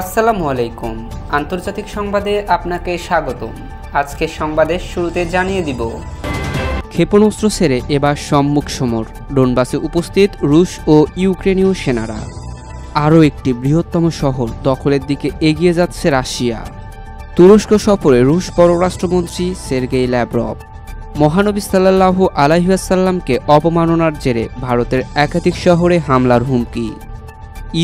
আসসালামু আলাইকুম আন্তর্জাতিক সংবাদে আপনাকে স্বাগতম আজকে সংবাদের শুরুতে জানিয়ে দিব ক্ষেপণাস্ত্র সেরে এবার সম্মুখ সমর ডোনবাসে উপস্থিত রুশ ও ইউক্রেনীয় সেনারা আরও একটি বৃহত্তম শহর দখলের দিকে এগিয়ে যাচ্ছে রাশিয়া তুরস্ক সফরে রুশ পররাষ্ট্রমন্ত্রী সের্গেই ল্যাব্রভ মহানবী সাল্লাহ আলাইসাল্লামকে অপমাননার জেরে ভারতের একাধিক শহরে হামলার হুমকি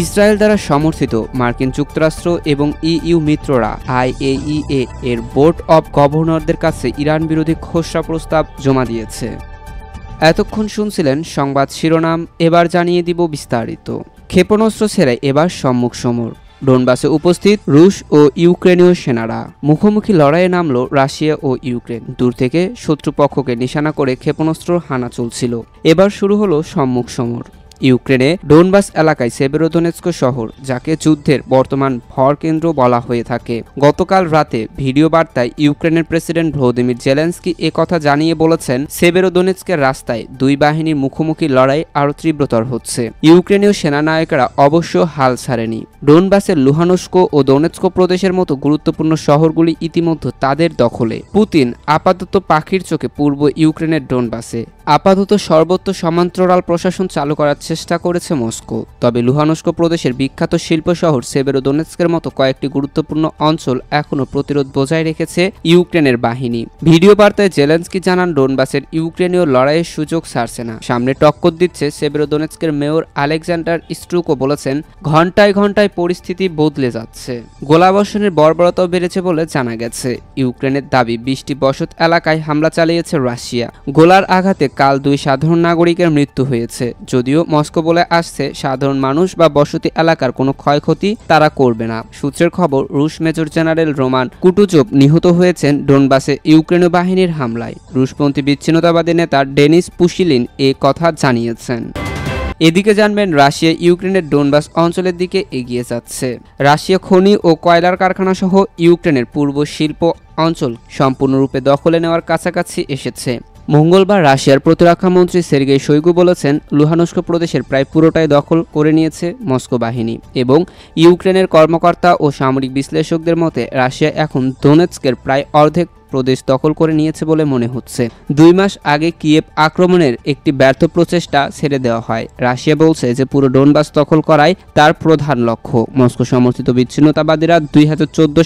ইসরায়েল দ্বারা সমর্থিত মার্কিন যুক্তরাষ্ট্র এবং ইইউ মিত্ররা আইএইএ এর বোর্ড অব গভর্নরদের কাছে ইরান বিরোধী খসড়া প্রস্তাব জমা দিয়েছে এতক্ষণ শুনছিলেন সংবাদ শিরোনাম এবার জানিয়ে দিব বিস্তারিত ক্ষেপণাস্ত্র ছেড়ে এবার সম্মুখ সমর ডোনবাসে উপস্থিত রুশ ও ইউক্রেনীয় সেনারা মুখোমুখি লড়াইয়ে নামল রাশিয়া ও ইউক্রেন দূর থেকে শত্রুপক্ষকে নিশানা করে ক্ষেপণাস্ত্র হানা চলছিল এবার শুরু হলো সম্মুখ সমর ইউক্রেনে ডোনবাস এলাকায় সেবেরোধনেস্ক শহর যাকে যুদ্ধের বর্তমান ভরকেন্দ্র বলা হয়ে থাকে গতকাল রাতে ভিডিও বার্তায় ইউক্রেনের প্রেসিডেন্ট ভ্লোদিমির জেলেন্সকি কথা জানিয়ে বলেছেন সেবেরোদনেস্কের রাস্তায় দুই বাহিনীর মুখোমুখি লড়াই আরও তীব্রতর হচ্ছে ইউক্রেনীয় সেনানায়করা অবশ্য হাল ছাড়েনি ডোনবাসের লুহানস্ক ও দোনেস্ক প্রদেশের মতো গুরুত্বপূর্ণ শহরগুলি ইতিমধ্যে তাদের দখলে পুতিন আপাতত পাখির চোখে পূর্ব ইউক্রেনের ডোনবাসে আপাতত সর্বত্র সমান্তরাল প্রশাসন চালু করাচ্ছে চেষ্টা করেছে মস্কো তবে লুহানস্ক প্রদেশের বিখ্যাত শিল্প শহর সেবেরোদোনেৎস্কের মতো কয়েকটি গুরুত্বপূর্ণ অঞ্চল এখনও প্রতিরোধ বজায় রেখেছে ইউক্রেনের বাহিনী ভিডিও বার্তায় জেলেন্সকি জানান ডোনবাসের ইউক্রেনীয় লড়াইয়ের সুযোগ ছাড়ছে না সামনে টক্কর দিচ্ছে সেবেরোদোনেৎস্কের মেয়র আলেকজান্ডার স্ট্রুকো বলেছেন ঘন্টায় ঘন্টায় পরিস্থিতি বদলে যাচ্ছে গোলাবর্ষণের বর্বরতাও বেড়েছে বলে জানা গেছে ইউক্রেনের দাবি বৃষ্টি বসত এলাকায় হামলা চালিয়েছে রাশিয়া গোলার আঘাতে কাল দুই সাধারণ নাগরিকের মৃত্যু হয়েছে যদিও মস্কো বলে আসছে সাধারণ মানুষ বা বসতি এলাকার কোনো ক্ষয়ক্ষতি তারা করবে না সূত্রের খবর রুশ মেজর জেনারেল রোমান কুটুচোপ নিহত হয়েছেন ডোনবাসে ইউক্রেন বাহিনীর হামলায় রুশপন্থী বিচ্ছিন্নতাবাদী নেতা ডেনিস পুশিলিন এ কথা জানিয়েছেন এদিকে জানবেন রাশিয়া ইউক্রেনের ডোনবাস অঞ্চলের দিকে এগিয়ে যাচ্ছে রাশিয়া খনি ও কয়লার কারখানা সহ ইউক্রেনের পূর্ব শিল্প অঞ্চল সম্পূর্ণরূপে দখলে নেওয়ার কাছাকাছি এসেছে মঙ্গলবার রাশিয়ার প্রতিরক্ষামন্ত্রী সের্গে শৈগু বলেছেন লুহানস্ক প্রদেশের প্রায় পুরোটাই দখল করে নিয়েছে মস্কো বাহিনী এবং ইউক্রেনের কর্মকর্তা ও সামরিক বিশ্লেষকদের মতে রাশিয়া এখন দোনেৎস্কের প্রায় অর্ধেক প্রদেশ দখল করে নিয়েছে বলে মনে হচ্ছে দুই মাস আগে কিয়েব আক্রমণের একটি ব্যর্থ প্রচেষ্টা ছেড়ে দেওয়া হয় রাশিয়া বলছে যে পুরো ডোনবাস দখল করাই তার প্রধান লক্ষ্য মস্কো সমর্থিত বিচ্ছিন্নতাবাদীরা দুই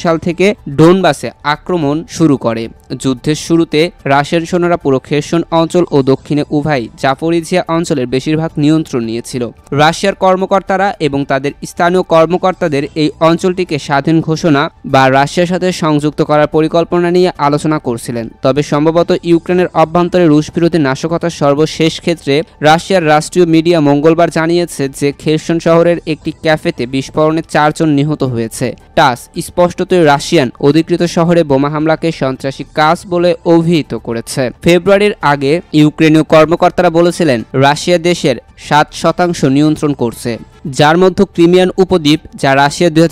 সাল থেকে ডোনবাসে আক্রমণ শুরু করে যুদ্ধের শুরুতে রাশিয়ান সৈন্যরা পুরো খেরসন অঞ্চল ও দক্ষিণে উভয় জাফরিজিয়া অঞ্চলের বেশিরভাগ নিয়ন্ত্রণ নিয়েছিল রাশিয়ার কর্মকর্তারা এবং তাদের স্থানীয় কর্মকর্তাদের এই অঞ্চলটিকে স্বাধীন ঘোষণা বা রাশিয়ার সাথে সংযুক্ত করার পরিকল্পনা নিয়ে আলোচনা আলোচনা করছিলেন তবে সম্ভবত ইউক্রেনের অভ্যন্তরে রুশ বিরোধী নাশকতার সর্বশেষ ক্ষেত্রে রাশিয়ার রাষ্ট্রীয় মিডিয়া মঙ্গলবার জানিয়েছে যে খেরসন শহরের একটি ক্যাফেতে বিস্ফোরণে চারজন নিহত হয়েছে টাস স্পষ্টতই রাশিয়ান অধিকৃত শহরে বোমা হামলাকে সন্ত্রাসী কাজ বলে অভিহিত করেছে ফেব্রুয়ারির আগে ইউক্রেনীয় কর্মকর্তারা বলেছিলেন রাশিয়া দেশের সাত শতাংশ নিয়ন্ত্রণ করছে যার মধ্যে ক্রিমিয়ান উপদ্বীপ যা রাশিয়া দুই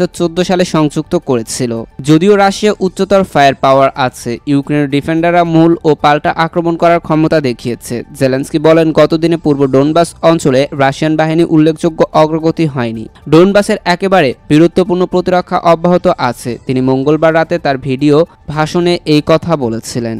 সালে সংযুক্ত করেছিল যদিও রাশিয়া উচ্চতর ফায়ার পাওয়ার আছে ইউক্রেনের ডিফেন্ডাররা মূল ও পাল্টা আক্রমণ করার ক্ষমতা দেখিয়েছে জেলেন্সকি বলেন গতদিনে পূর্ব ডোনবাস অঞ্চলে রাশিয়ান বাহিনী উল্লেখযোগ্য অগ্রগতি হয়নি ডোনবাসের একেবারে বীরত্বপূর্ণ প্রতিরক্ষা অব্যাহত আছে তিনি মঙ্গলবার রাতে তার ভিডিও ভাষণে এই কথা বলেছিলেন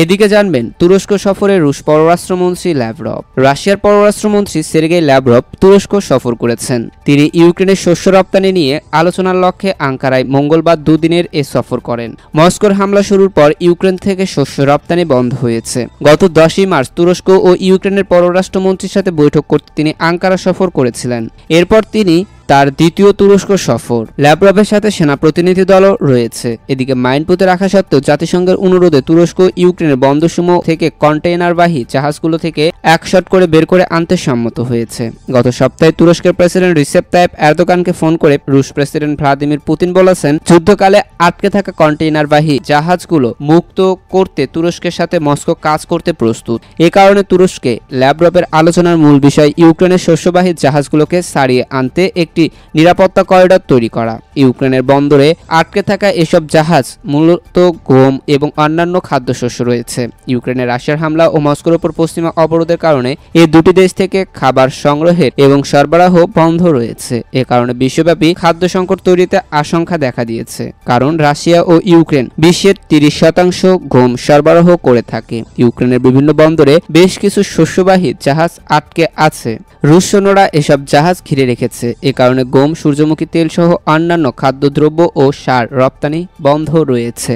এদিকে জানবেন তুরস্ক সফরে রুশ পররাষ্ট্রমন্ত্রী ল্যাভরভ রাশিয়ার পররাষ্ট্রমন্ত্রী সের্গেই ল্যাভরভ তুরস্ক সফর করেছেন তিনি ইউক্রেনের শস্য রপ্তানি নিয়ে আলোচনার লক্ষ্যে আঙ্কারায় মঙ্গলবার দুদিনের এ সফর করেন মস্কোর হামলা শুরুর পর ইউক্রেন থেকে শস্য রপ্তানি বন্ধ হয়েছে গত দশই মার্চ তুরস্ক ও ইউক্রেনের পররাষ্ট্রমন্ত্রীর সাথে বৈঠক করতে তিনি আঙ্কারা সফর করেছিলেন এরপর তিনি তার দ্বিতীয় তুরস্ক সফর ল্যাব্রভের সাথে সেনা প্রতিনিধি দলও রয়েছে এদিকে মাইনপুতে রাখা সত্ত্বেও জাতিসংঘের অনুরোধে তুরস্ক ইউক্রেনের বন্দরসমূহ থেকে কন্টেইনারবাহী জাহাজগুলো থেকে এক শট করে বের করে আনতে সম্মত হয়েছে গত সপ্তাহে তুরস্কের প্রেসিডেন্ট রিসেপ তাইপ এরদোকানকে ফোন করে রুশ প্রেসিডেন্ট ভ্লাদিমির পুতিন বলেছেন যুদ্ধকালে আটকে থাকা কন্টেইনারবাহী জাহাজগুলো মুক্ত করতে তুরস্কের সাথে মস্কো কাজ করতে প্রস্তুত এ কারণে তুরস্কে ল্যাব্রভের আলোচনার মূল বিষয় ইউক্রেনের শস্যবাহী জাহাজগুলোকে সারিয়ে আনতে এক একটি নিরাপত্তা করিডর তৈরি করা ইউক্রেনের বন্দরে আটকে থাকা এসব জাহাজ মূলত গোম এবং অন্যান্য খাদ্যশস্য রয়েছে ইউক্রেনের রাশিয়ার হামলা ও মস্কোর ওপর পশ্চিমা অবরোধের কারণে এই দুটি দেশ থেকে খাবার সংগ্রহের এবং সরবরাহ বন্ধ রয়েছে এ কারণে বিশ্বব্যাপী খাদ্য সংকট তৈরিতে আশঙ্কা দেখা দিয়েছে কারণ রাশিয়া ও ইউক্রেন বিশ্বের তিরিশ শতাংশ গম সরবরাহ করে থাকে ইউক্রেনের বিভিন্ন বন্দরে বেশ কিছু শস্যবাহী জাহাজ আটকে আছে রুশ সৈন্যরা এসব জাহাজ ঘিরে রেখেছে এ কারণে গম সূর্যমুখী তেলসহ অন্যান্য খাদ্যদ্রব্য ও সার রপ্তানি বন্ধ রয়েছে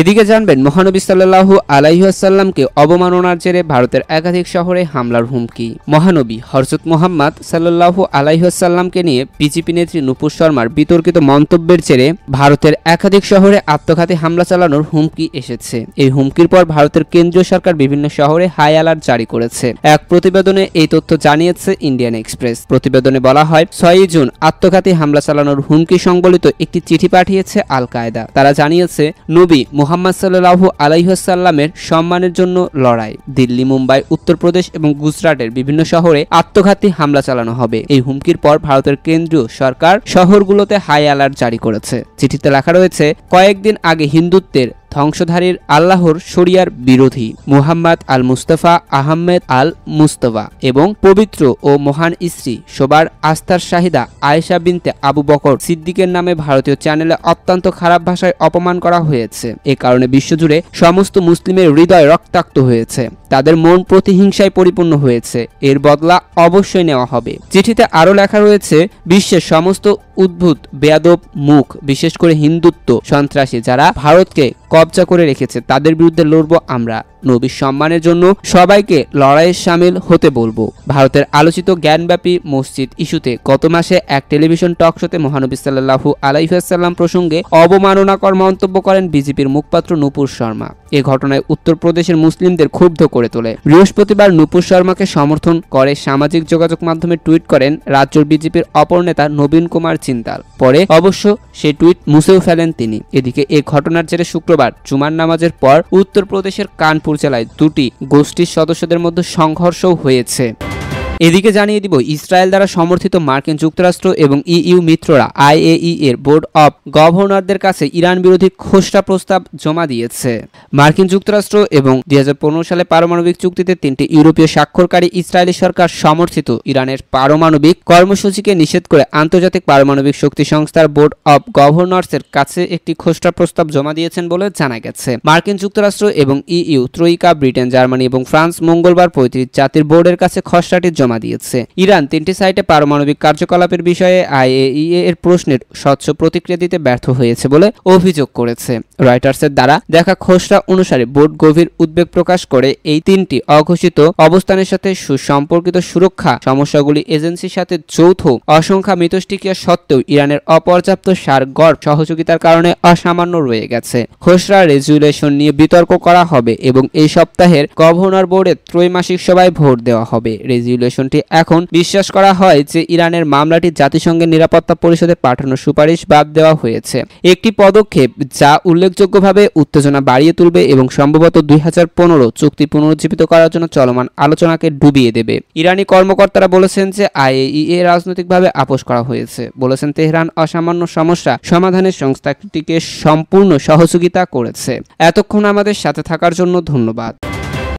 এদিকে জানবেন মহানবী সাল্লাহ আলাইহাসাল্লামকে অবমাননার জেরে ভারতের একাধিক শহরে হামলার হুমকি মহানবী হরজত মোহাম্মদ সাল্লাহ আলাইহাসাল্লামকে নিয়ে বিজেপি নেত্রী নুপুর শর্মার বিতর্কিত মন্তব্যের জেরে ভারতের একাধিক শহরে আত্মঘাতী হামলা চালানোর হুমকি এসেছে এই হুমকির পর ভারতের কেন্দ্রীয় সরকার বিভিন্ন শহরে হাই অ্যালার্ট জারি করেছে এক প্রতিবেদনে এই তথ্য জানিয়েছে ইন্ডিয়ান এক্সপ্রেস প্রতিবেদনে বলা হয় ছয়ই জুন আত্মঘাতী হামলা চালানোর হুমকি সংবলিত একটি চিঠি পাঠিয়েছে আল কায়দা তারা জানিয়েছে নবী মোহাম্মদ সাল্লু আলাইহসাল্লামের সম্মানের জন্য লড়াই দিল্লি মুম্বাই উত্তরপ্রদেশ এবং গুজরাটের বিভিন্ন শহরে আত্মঘাতী হামলা চালানো হবে এই হুমকির পর ভারতের কেন্দ্রীয় সরকার শহরগুলোতে হাই অ্যালার্ট জারি করেছে চিঠিতে লেখা রয়েছে কয়েকদিন আগে হিন্দুত্বের ধ্বংসধারীর আল্লাহর শরিয়ার বিরোধী মুহাম্মদ আল মুস্তাফা আহমেদ আল মুস্তফা এবং পবিত্র ও মহান স্ত্রী সবার আস্থার শাহিদা আয়েশা বিনতে আবু বকর সিদ্দিকের নামে ভারতীয় চ্যানেলে অত্যন্ত খারাপ ভাষায় অপমান করা হয়েছে এ কারণে বিশ্বজুড়ে সমস্ত মুসলিমের হৃদয় রক্তাক্ত হয়েছে তাদের মন প্রতিহিংসায় পরিপূর্ণ হয়েছে এর বদলা অবশ্যই নেওয়া হবে চিঠিতে আরও লেখা রয়েছে বিশ্বের সমস্ত উদ্ভুত বেয়াদব মুখ বিশেষ করে হিন্দুত্ব সন্ত্রাসী যারা ভারতকে কবজা করে রেখেছে তাদের বিরুদ্ধে লড়ব আমরা নবীর সম্মানের জন্য সবাইকে লড়াইয়ে সামিল হতে বলবো ভারতের আলোচিত জ্ঞানব্যাপী মসজিদ ইস্যুতে গত মাসে এক টেলিভিশন টক শোতে মহানবী সাল্লাহু আলাইসাল্লাম প্রসঙ্গে অবমাননাকর মন্তব্য করেন বিজেপির মুখপাত্র নূপুর শর্মা এ ঘটনায় উত্তরপ্রদেশের মুসলিমদের ক্ষুব্ধ করে তোলে বৃহস্পতিবার নূপুর শর্মাকে সমর্থন করে সামাজিক যোগাযোগ মাধ্যমে টুইট করেন রাজ্য বিজেপির অপর নেতা নবীন কুমার চিন্তাল পরে অবশ্য সে টুইট মুছেও ফেলেন তিনি এদিকে এ ঘটনার জেরে শুক্রবার জুমার নামাজের পর উত্তরপ্রদেশের কানপুর জেলায় দুটি গোষ্ঠীর সদস্যদের মধ্যে সংঘর্ষও হয়েছে এদিকে জানিয়ে দিব ইসরায়েল দ্বারা সমর্থিত মার্কিন যুক্তরাষ্ট্র এবং ইইউ মিত্ররা আইএই এর বোর্ড অব গভর্নরদের কাছে ইরান বিরোধী খসড়া প্রস্তাব জমা দিয়েছে মার্কিন যুক্তরাষ্ট্র এবং দুই সালে পারমাণবিক চুক্তিতে তিনটি ইউরোপীয় স্বাক্ষরকারী ইসরায়েলি সরকার সমর্থিত ইরানের পারমাণবিক কর্মসূচিকে নিষেধ করে আন্তর্জাতিক পারমাণবিক শক্তি সংস্থার বোর্ড অব এর কাছে একটি খসড়া প্রস্তাব জমা দিয়েছেন বলে জানা গেছে মার্কিন যুক্তরাষ্ট্র এবং ইইউ ত্রয়িকা ব্রিটেন জার্মানি এবং ফ্রান্স মঙ্গলবার পঁয়ত্রিশ জাতির বোর্ডের কাছে খসড়াটি জমা জমা দিয়েছে ইরান তিনটি সাইটে পারমাণবিক কার্যকলাপের বিষয়ে আইএইএ এর প্রশ্নের স্বচ্ছ প্রতিক্রিয়া দিতে ব্যর্থ হয়েছে বলে অভিযোগ করেছে রয়টার্সের দ্বারা দেখা খসড়া অনুসারে বোর্ড গভীর উদ্বেগ প্রকাশ করে এই তিনটি অঘোষিত অবস্থানের সাথে সুসম্পর্কিত সুরক্ষা সমস্যাগুলি এজেন্সির সাথে যৌথ অসংখ্যা মিতষ্টিকিয়া সত্ত্বেও ইরানের অপর্যাপ্ত সার গড় সহযোগিতার কারণে অসামান্য রয়ে গেছে খসড়া রেজুলেশন নিয়ে বিতর্ক করা হবে এবং এই সপ্তাহের গভর্নর বোর্ডের ত্রৈমাসিক সভায় ভোট দেওয়া হবে রেজুলেশন কমিশনটি এখন বিশ্বাস করা হয় যে ইরানের মামলাটি জাতিসংঘের নিরাপত্তা পরিষদে পাঠানোর সুপারিশ বাদ দেওয়া হয়েছে একটি পদক্ষেপ যা উল্লেখযোগ্যভাবে উত্তেজনা বাড়িয়ে তুলবে এবং সম্ভবত দুই হাজার চুক্তি পুনরুজ্জীবিত করার জন্য চলমান আলোচনাকে ডুবিয়ে দেবে ইরানি কর্মকর্তারা বলেছেন যে আইএইএ রাজনৈতিকভাবে আপোষ করা হয়েছে বলেছেন তেহরান অসামান্য সমস্যা সমাধানের সংস্থাটিকে সম্পূর্ণ সহযোগিতা করেছে এতক্ষণ আমাদের সাথে থাকার জন্য ধন্যবাদ